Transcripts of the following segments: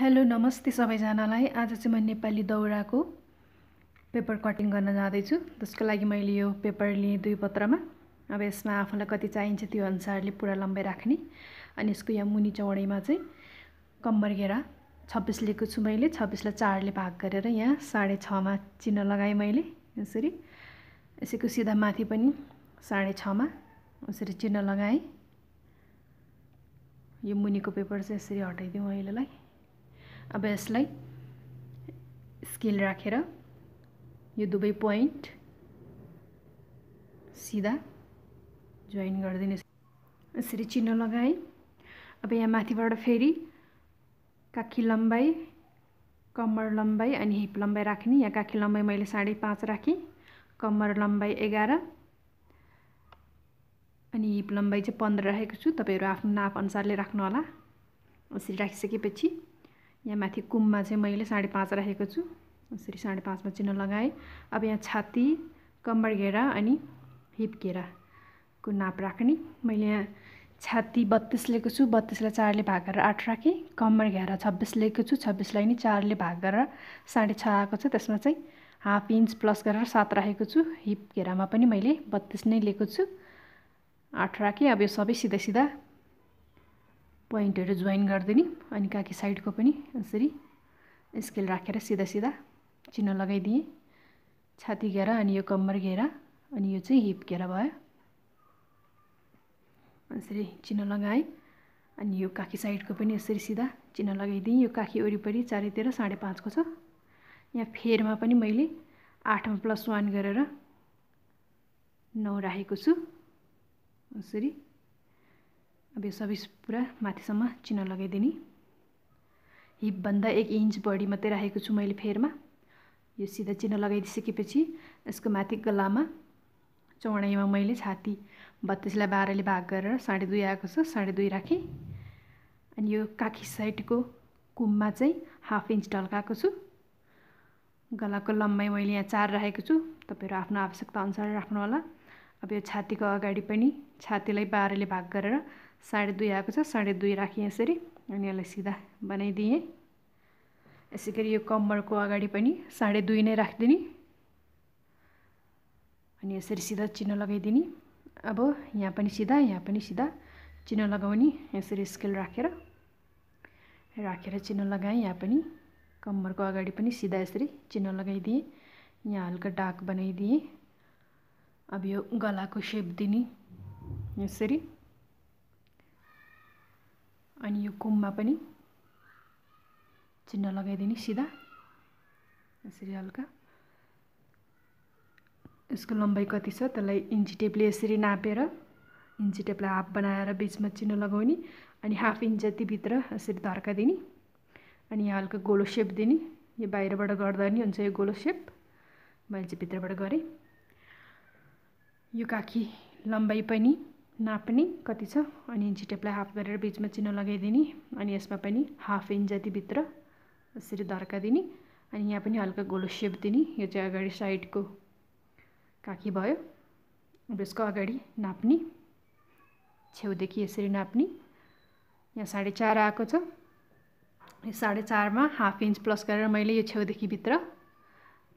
hello नमस्ते सबैजनालाई आज चाहिँ म नेपाली दौराको पेपर कटिङ गर्न जाँदैछु त्यसको लागि मैले यो पेपर लिएँ दुई पत्रमा अब यसमा आफूलाई कति चाहिन्छ त्यो अनुसारले पुरा लम्बाइ राख्ने अनि यसको यहाँ मुनि चौडाइमा चाहिँ कम्बर घेरा छब्बिस लिएको छु मैले छब्बिसलाई चारले भाग गरेर यहाँ साढे छमा चिन्ह लगाएँ मैले यसरी यसैको सिधा माथि पनि साढे छमा यसरी चिन्ह लगाएँ यो मुनिको पेपर चाहिँ यसरी हटाइदिउँ अहिलेलाई अब यसलाई स्केल राखेर यो दुवै पोइन्ट सिधा जोइन गरिदिनु यसरी चिन्ह लगाएँ अब यहाँ माथिबाट फेरि काखी लम्बाइ कम्मर लम्बाइ अनि हिप लम्बाइ राख्ने यहाँ काखी लम्बाइ मैले साढे पाँच राखेँ कम्मर लम्बाइ एघार अनि हिप लम्बाइ चाहिँ पन्ध्र राखेको छु तपाईँहरू आफ्नो नाप अनुसारले राख्नुहोला यसरी राखिसकेपछि यहाँ माथि कुममा चाहिँ मैले साढे पाँच राखेको छु यसरी साढे पाँचमा चिन्ह लगाएँ अब यहाँ छाती कम्बर घेरा अनि हिप घेराको नाप राख्ने मैले यहाँ छाती बत्तिस लिएको छु बत्तिसलाई चारले भाग गरेर आठ राखेँ कम्बर घेरा छब्बिस लिएको छु छब्बिसलाई नि चारले भाग गरेर साढे छ आएको छ त्यसमा चाहिँ हाफ इन्च प्लस गरेर सात राखेको छु हिप घेरामा पनि मैले बत्तिस नै लिएको छु आठ राखेँ अब यो सबै सिधा सिधा पोइन्टहरू जोइन गरिदिने अनि काकी साइडको पनि यसरी स्केल राखेर सिधा सिधा चिन्ह लगाइदिएँ छाती घेरा अनि यो कम्मर घेरा अनि यो चाहिँ हिप घेरा भयो यसरी चिन्ह लगाएँ अनि यो काखी साइडको पनि यसरी सिधा चिन्ह लगाइदिएँ यो काखी वरिपरि चारैतिर साढे पाँचको छ यहाँ फेरमा पनि मैले आठमा प्लस वान गरेर नौ राखेको छु यसरी अब यो सबै पुरा माथिसम्म चिन्ह लगाइदिने हिपभन्दा एक इन्च बढी मात्रै राखेको छु मैले फेरमा यो सिधा चिन्ह लगाइदिइसकेपछि यसको माथि गलामा चौडाइमा मैले छाती बत्तिसलाई बाह्रले भाग गरेर साढे दुई आएको छ साढे दुई राखेँ अनि यो काखी साइडको कुममा चाहिँ हाफ इन्च ढल्काएको छु गलाको लम्बाइ मैले यहाँ चार राखेको छु तपाईँहरू आफ्नो आवश्यकता अनुसार राख्नुहोला अब यो छातीको अगाडि पनि छातीलाई बाह्रले भाग गरेर साढे दुई आएको छ साढे दुई राखेँ यसरी अनि यसलाई सिधा बनाइदिएँ यसै गरी यो कम्मरको अगाडि पनि साढे दुई नै राखिदिने अनि यसरी सिधा चिह्न लगाइदिने अब यहाँ पनि सिधा यहाँ पनि सिधा चिह्न लगाउने यसरी स्केल राखेर राखेर चिह्न लगाएँ यहाँ पनि कम्मरको अगाडि पनि सिधा यसरी चिह्न लगाइदिएँ यहाँ हल्का डाक बनाइदिएँ अब यो गलाको सेप दिने यसरी अनि यो कुममा पनि चिन्ह लगाइदिने सिधा यसरी हल्का यसको लम्बाइ कति छ त्यसलाई इन्ची टेपले यसरी नापेर इन्ची टेपलाई हाफ बनाएर बिचमा चिन्ह लगाउने अनि हाफ इन्च जतिभित्र यसरी धर्का दिने अनि यहाँ हल्का गोलो सेप दिने यो बाहिरबाट गर्दा नि हुन्छ यो गोलो सेप मैले चाहिँ भित्रबाट गरेँ यो काखी लम्बाइ पनि नाप पनि कति छ अनि झिटेपलाई हाफ गरेर बिचमा चिनो लगाइदिने अनि यसमा पनि हाफ इन्च जति भित्र यसरी धर्का दिने अनि यहाँ पनि हल्का गोलो सेप दिने यो चाहिँ अगाडि साइडको काखी भयो अब यसको अगाडि नाप्ने छेउदेखि यसरी नाप्ने यहाँ साढे चार आएको छ यो साढे चारमा हाफ इन्च प्लस गरेर मैले यो छेउदेखि भित्र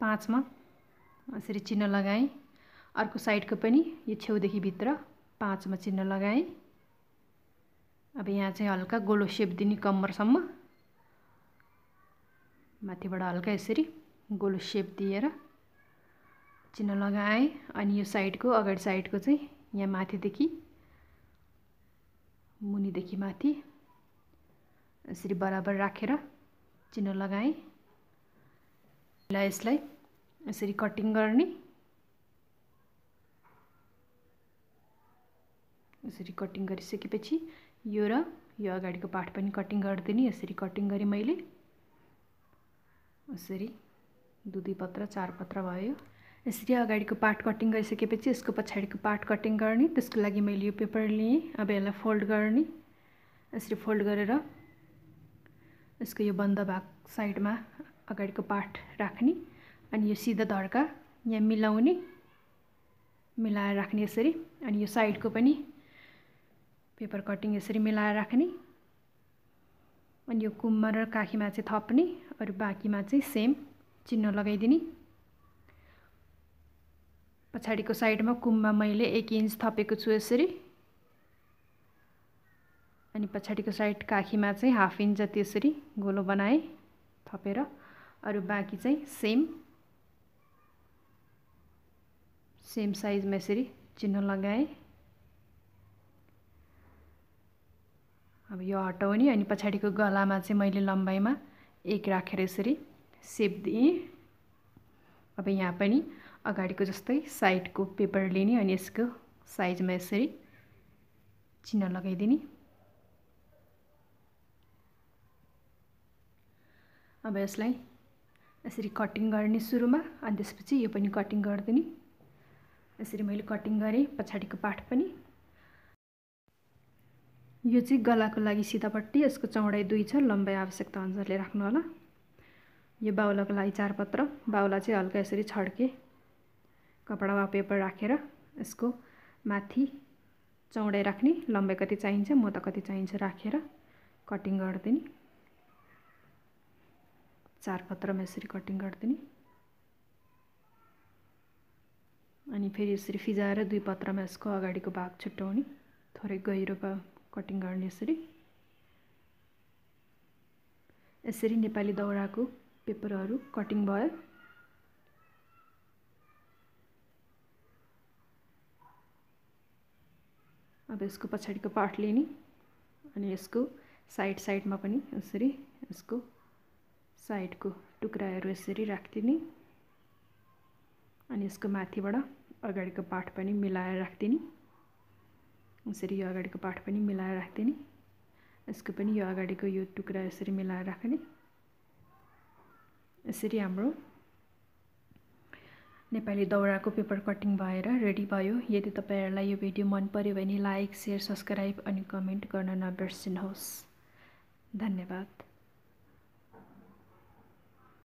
पाँचमा यसरी चिन्ह लगाएँ अर्को साइडको पनि यो छेउदेखि भित्र पाँचमा चिन्ह लगाएँ अब यहाँ चाहिँ हल्का गोलो सेप दिने कम्मरसम्म माथिबाट हल्का यसरी गोलो सेप दिएर चिन्ह लगाएँ अनि यो साइडको अगाडि साइडको चाहिँ यहाँ माथिदेखि मुनिदेखि माथि यसरी बराबर राखेर चिन्ह लगाएँ ल यसलाई यसरी कटिङ गर्ने यसरी कटिङ गरिसकेपछि यो र यो अगाडिको पार्ट पनि कटिङ गरिदिने यसरी कटिङ गरेँ मैले यसरी दुई पत्र चार पत्र भयो यसरी अगाडिको पार्ट कटिङ गरिसकेपछि यसको पछाडिको पार्ट कटिङ गर्ने त्यसको लागि मैले यो पेपर लिएँ अब यसलाई फोल्ड गर्ने यसरी फोल्ड गरेर यसको यो बन्द भाग साइडमा अगाडिको पार्ट राख्ने अनि यो सिधा धर्का यहाँ मिलाउने मिलाएर राख्ने यसरी अनि यो साइडको पनि पेपर कटिङ यसरी मिलाएर राख्ने अनि यो कुममा र काखीमा चाहिँ थप्ने अरू बाँकीमा चाहिँ सेम चिन्ह लगाइदिने पछाडिको साइडमा कुममा मैले एक इन्च थपेको छु यसरी अनि पछाडिको साइड काखीमा चाहिँ हाफ इन्च जति यसरी गोलो बनाएँ थपेर अरू बाँकी चाहिँ सेम सेम साइजमा यसरी चिन्ह लगाएँ अब यो हटाउने अनि पछाडिको गलामा चाहिँ मैले लम्बाइमा एक राखेर यसरी सेप दिएँ अब यहाँ पनि अगाडिको जस्तै साइडको पेपर लिने अनि यसको साइजमा यसरी चिन्ह लगाइदिने अब यसलाई यसरी कटिङ गर्ने सुरुमा अनि त्यसपछि यो पनि कटिङ गरिदिने यसरी मैले कटिङ गरेँ पछाडिको पार्ट पनि यो चाहिँ गलाको लागि सिधापट्टि यसको चौडाइ दुई छ लम्बाइ आवश्यकता अनुसारले राख्नु होला यो बाहुलाको लागि चार पत्र बाहुला चाहिँ हल्का यसरी छड्के कपडा वा पेपर राखेर यसको माथि चौडाइ राख्ने लम्बाइ कति चाहिन्छ म त कति चाहिन्छ राखेर कटिङ गरिदिने चारपत्रमा यसरी कटिङ गरिदिने अनि फेरि यसरी फिजाएर दुई पत्रमा यसको अगाडिको भाग छुट्याउने थोरै गहिरो कटिङ गर्ने यसरी यसरी नेपाली दौराको पेपरहरू कटिङ भयो अब यसको पछाडिको पार्ट लिने अनि यसको साइड साइडमा पनि यसरी यसको साइडको टुक्राहरू यसरी राखिदिने अनि यसको माथिबाट अगाडिको पार्ट पनि मिलाएर राखिदिने यसरी यो अगाडिको पाठ पनि मिलाएर राखिदिने यसको पनि यो अगाडिको यो टुक्रा यसरी मिलाएर राख्ने यसरी हाम्रो नेपाली दौराको पेपर कटिङ भएर रेडी भयो यदि तपाईँहरूलाई यो भिडियो मन पऱ्यो भने लाइक सेयर सब्सक्राइब अनि कमेन्ट गर्न नबिर्सिनुहोस् धन्यवाद